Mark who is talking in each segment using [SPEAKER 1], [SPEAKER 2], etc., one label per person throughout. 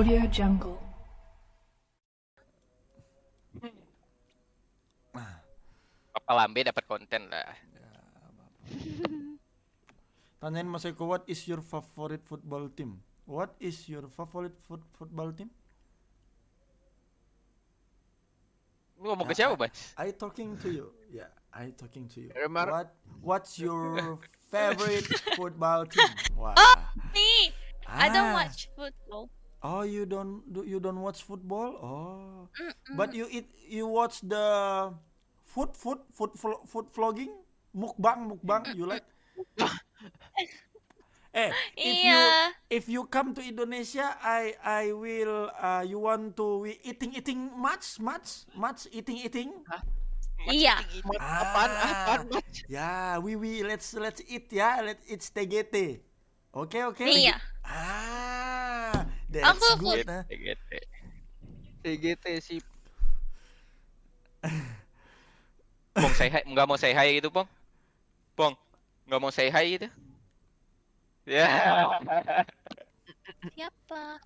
[SPEAKER 1] Audio Jungle. Papa Lambe dapat konten lah. Tanyain Mas Eko, what is your favorite football team? What is your favorite foot football team? Lu ngomong ke siapa, Bas? I talking to you. Yeah, I talking to you. Remar what What's your favorite football team? Oh, Wah. Oh, me. Ah. I don't ah. watch football. Oh, you don't you don't watch football? Oh, mm -mm. but you eat you watch the food food food food, vlogging, mukbang mukbang. You like? eh, if yeah. you iya. if you come to Indonesia, I I will. Uh, you want to we eating eating much much much eating eating. Huh? Iya. Yeah. apaan ah, apaan yeah, ya, we we let's let's eat ya, let's eat TGT. Oke okay, oke. Okay. Iya. Ah. That's aku good EGT TGT TGT Pong say hi, nggak mau say hi gitu Pong Pong nggak mau say hi gitu Ya yeah. Siapa?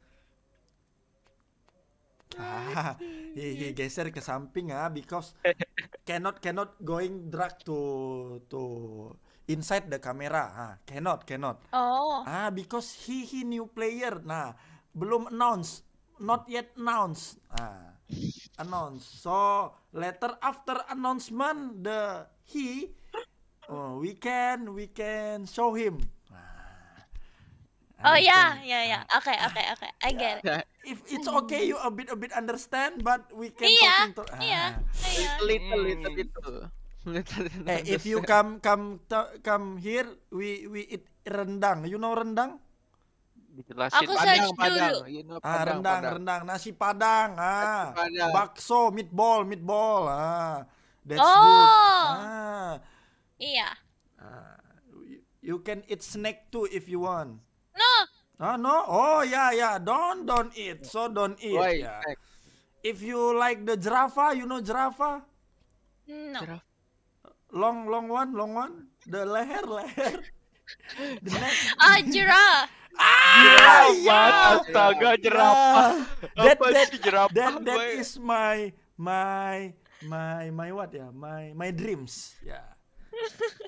[SPEAKER 1] Ah, he, he geser ke samping ah because cannot cannot going drag to to inside the camera ah cannot cannot oh ah because he he new player nah belum announce, not yet announce. ah. announce. So later after announcement the he oh, we can we can show him. ah. oh ya, ya ya. Oke oke oke. I get it. If it's okay you a bit a bit understand but we can yeah, talk to. yeah, ah. Iya. little little little. Hmm. little, little eh, if you come come come here we we eat rendang. You know rendang? dijelasin. Aku padang, search padang. dulu. You know, ah, padang, ah, rendang, padang. rendang, nasi padang. Ah, padang. bakso, meatball, meatball. Ah, that's oh. good. Ah. Iya. Ah, you can eat snack too if you want. No. Ah, no. Oh, ya, yeah, ya. Yeah. Don't, don't eat. So don't eat. Why? Yeah. Ya. If you like the giraffe, you know giraffe? No. Long, long one, long one. The leher, leher. the neck. Ah, giraffe. Ah, yeah. Ya astaga jerapah. That, that, jerapah? That, that gue? is my my my my what ya? My my dreams. Ya. Yeah.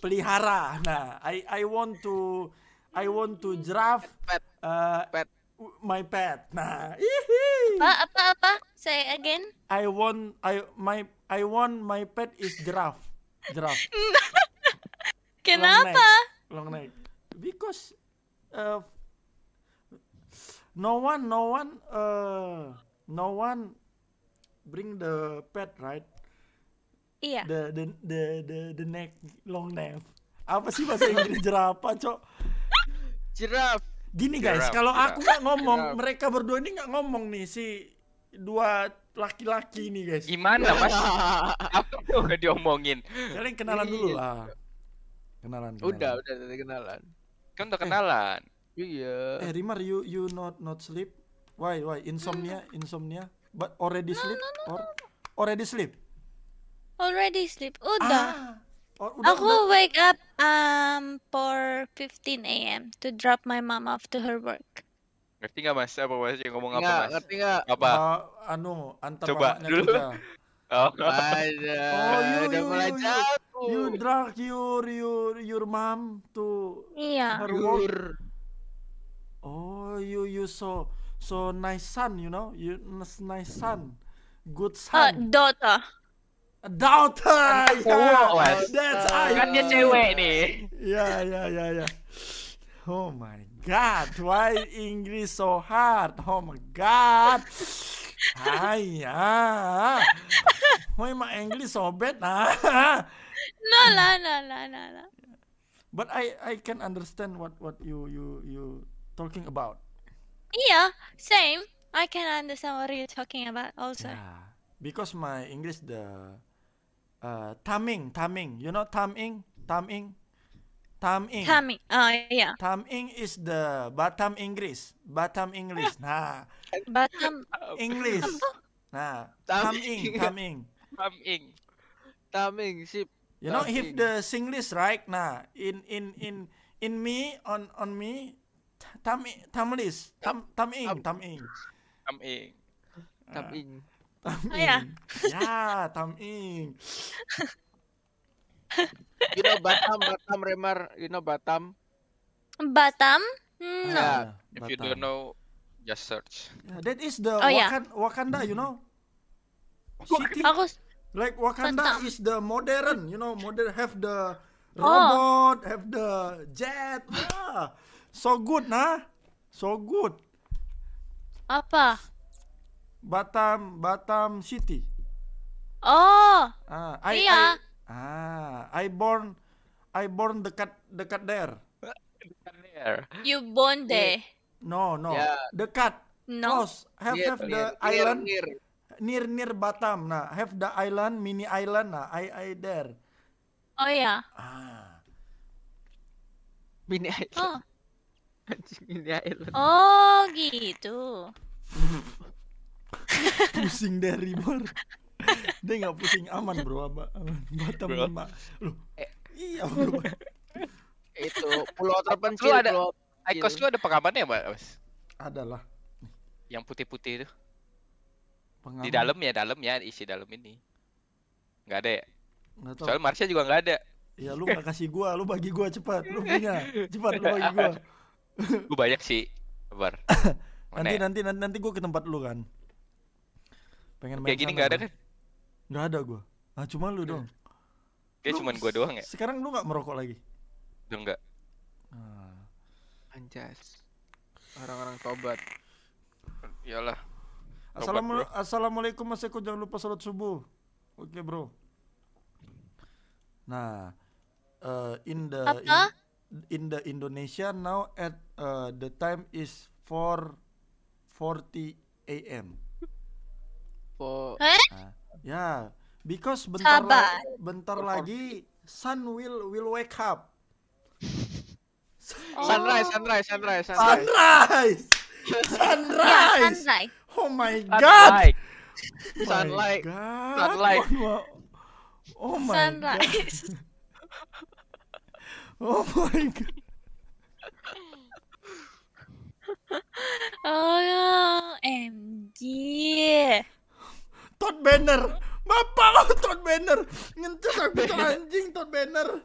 [SPEAKER 1] Pelihara. Nah, I I want to I want to giraffe pet. Uh, pet. My pet. Nah. Ihi. Apa apa apa? Say again. I want I my I want my pet is giraffe. Giraffe. Kenapa? Long neck. Long neck. Because uh, no one no one uh, no one bring the pet right iya the the the the, the neck long neck apa sih bahasa Inggris jerapah cok Jerap. gini guys kalau aku nggak ngomong giraffe. mereka berdua ini nggak ngomong nih si dua laki-laki ini guys gimana mas apa tuh diomongin kalian kenalan dulu lah iya. kenalan, kenalan. udah udah kenalan kan udah kenalan Iya. Eh Rimar, you you not not sleep? Why why insomnia insomnia? But already no, sleep no, no, or already sleep? Already sleep. Udah. Ah. Or, udah, Aku udah. wake up um for 15 a.m. to drop my mom off to her work. Ngerti nggak mas? Apa mas? Yang ngomong apa mas? Ngerti nggak? Apa? Uh, anu, antar Coba dulu. Oh, Oh, you, udah you, mulai you, You drag your your your mom to yeah. her work. Oh, you you so so nice son, you know, you nice son, good uh, son. Uh, daughter. Daughter. Yeah. Oh, That's uh, I. Yeah, yeah, yeah, yeah. Oh my god, why English so hard? Oh my god. Hiya. Ah. Why my English so bad? Ah. no la no la no la. But I I can understand what what you you you talking about. Yeah, same. I can understand what you're talking about also. Yeah, because my English the uh taming, taming, You know taming, taming, taming. Taming, Oh yeah. Taming is the Batam English, Batam English. Nah. Batam English. Nah, taming, taming. Taming. Taming sip. You know if the Singlish right? Nah, in in in in me on on me Tam tamlis, tam taming, taming. Taming. Ah. Taming. Taming. Oh, iya. ya. tam taming. you know Batam, Batam Remar, you know Batam? Batam? Ah, no. Yeah, if Batam. you don't know, just search. Yeah, that is the oh, yeah. Wakanda, you know? City. Aku... Like Wakanda Batam. is the modern, you know, modern have the oh. robot, oh. have the jet. Yeah. So good nah. So good. Apa? Batam Batam City. Oh. Ah, I, iya. I, ah, I born I born dekat dekat there. Dekat there. You born there. No, no. Yeah. Dekat. No. Close. Have near, have the near, island near, near near Batam. Nah, have the island mini island. Nah, I I there. Oh ya. Yeah. Ah. Mini island. Oh. Anjing ini Island. Oh, gitu. pusing dari bor. Dia nggak pusing aman, Bro. apa Batam bro. Mama. Lu. Eh. Iya, Bro. Itu pulau terpencil. ada Bro. Aikos lu ada pengamannya, Mas? Adalah. Yang putih-putih itu. Pengaman. Di dalam ya, dalam ya, isi dalam ini. Nggak ada ya? Nggak tahu. Soalnya Marsha juga nggak ada. Ya lu nggak kasih gua, lu bagi gua cepat, lu punya, cepat lu bagi gua. gue banyak sih nanti, ya? nanti nanti nanti gue ke tempat lu kan pengen main kayak gini nggak ada kan nggak ada gue ah cuma lu iya. dong ya cuma gue doang ya sekarang lu nggak merokok lagi udah nggak ah. anjas orang-orang tobat iyalah Assalamu Assalamualaikum Mas Eko jangan lupa salat subuh oke okay, bro nah uh, eh, in the Apa? In in the Indonesia now at uh, the time is 4:40 a.m. Oh, uh, ya, yeah, because bentar la bentar lagi sun will will wake up. Oh. Sunrise, sunrise, sunrise, sunrise. Sunrise. sunrise. Oh my god. Sunlight. Sunlight. Sunlight. Oh my, god! Oh sunrise. god. Oh my god. Oh, ya, MG. Todd Banner. Bapak lo oh, Todd Banner. Ngentus aku tuh anjing Todd Banner.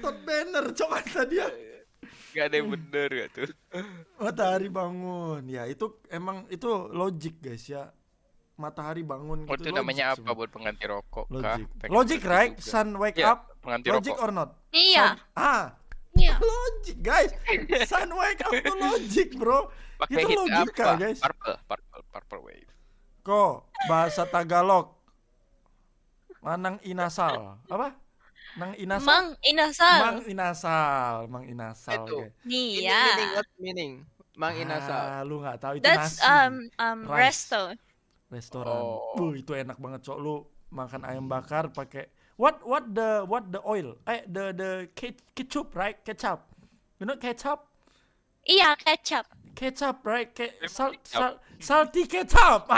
[SPEAKER 1] Todd Banner coba tadi ya. Gak ada yang bener gak tuh. Matahari bangun. Ya itu emang itu logik guys ya. Matahari bangun oh, gitu. itu namanya apa buat pengganti rokok logik. logik right? Sun wake iya. up Pengganti logic rokok. or not? Iya. ah. Iya. Logic, guys. Sun wake up itu logic, bro. Pake itu logika, apa? guys. Purple, purple, purple wave. Ko, bahasa Tagalog. Manang inasal. Apa? Nang inasal. Mang inasal. Mang inasal, mang inasal. Itu. Okay. Iya. Meaning, what meaning? Mang inasal. Ah, lu nggak tahu itu That's, nasi. um um Rice. resto. Restoran. Oh. Uh, itu enak banget, Cok. Lu makan ayam bakar pakai what what the what the oil eh the the ketchup right ketchup you know ketchup iya ketchup ketchup right Ke sal sal salty ketchup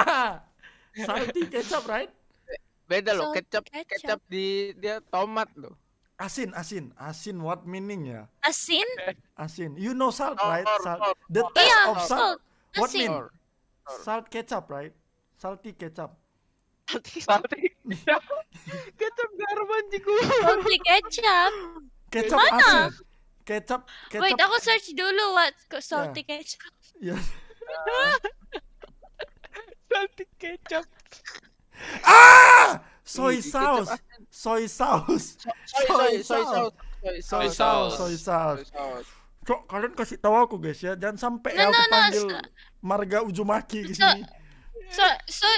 [SPEAKER 1] salty ketchup right beda loh ketchup ketchup di dia tomat loh asin asin asin what meaning ya asin eh. asin you know salt right salt the iya, taste yeah, of salt, salt. what mean salt ketchup right salty ketchup Nanti nanti. kecap garam anjing gue. Oh, kecap. Kecap Mana? Asin. Kecap, kecap. Wait, aku search dulu what salty yeah. kecap. Ya. Yeah. salty kecap. Ah! Soy sauce. Soy sauce. Soy sauce. Soy sauce. Soy sauce. Soy sauce. Cok, kalian kasih tahu aku guys ya, jangan sampai no, aku no, panggil no. marga Ujumaki gitu. So, So so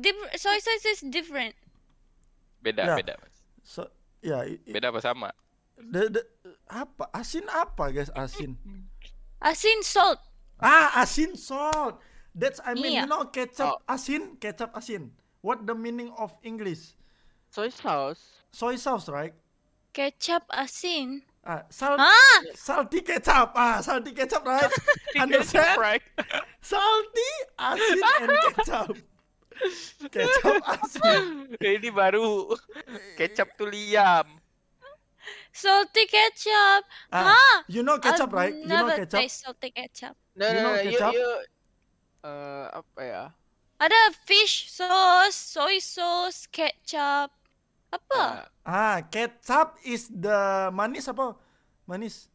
[SPEAKER 1] dip, soy sauce is different. Beda, ya. beda. So, ya, i, beda apa sama? The, the, apa? Asin apa, guys? Asin. asin salt. Ah, asin salt. That's I mean, yeah. you know, ketchup oh. asin, ketchup asin. What the meaning of English? Soy sauce. Soy sauce, right? Ketchup asin. Ah, salty, ah? salty kecap. Ah, salty kecap, right? Understand? right. Salty, asin, and kecap. Kecap asin. Ini baru kecap tuh liam. Salty ketchup.
[SPEAKER 2] Ah, huh? You
[SPEAKER 1] know ketchup, I've right? You know ketchup. Taste salty ketchup. No, no, you know ketchup. You, you, uh, apa ya? Ada fish sauce, soy sauce, ketchup. Apa? Uh, ah, ketchup is the manis apa? Manis.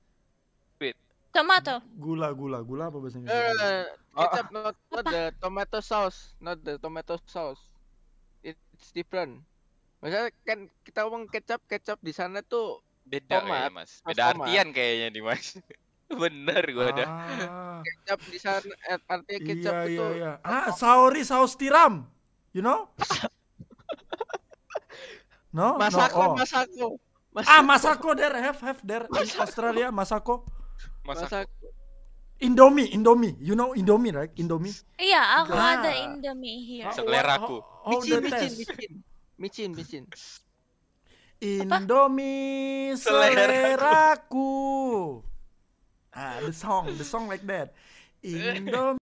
[SPEAKER 1] Sweet. Tomato. Gula, gula, gula apa bahasa Inggris? Uh, eh, kecap oh. not, not the tomato sauce, not the tomato sauce. It's different. Maksudnya kan kita ngomong kecap, kecap di sana tuh beda tomat, ya, Mas. Beda tomat. artian kayaknya nih, Mas. Bener gua ah. ada. Kecap di sana eh, artinya kecap iya, itu. Iya, iya. Ah, sauri saus tiram. You know? No? Masako, no, oh. Masako. Masako. Ah, Masako there, have, have there Masako. in Australia, Masako. Masako. Indomie, Indomie. You know Indomie, right? Indomie. Iya, yeah, aku ah. ada Indomie here. Seleraku. aku. micin, micin, micin, micin, micin. Indomie seleraku. Ah, the song, the song like that. Indomie.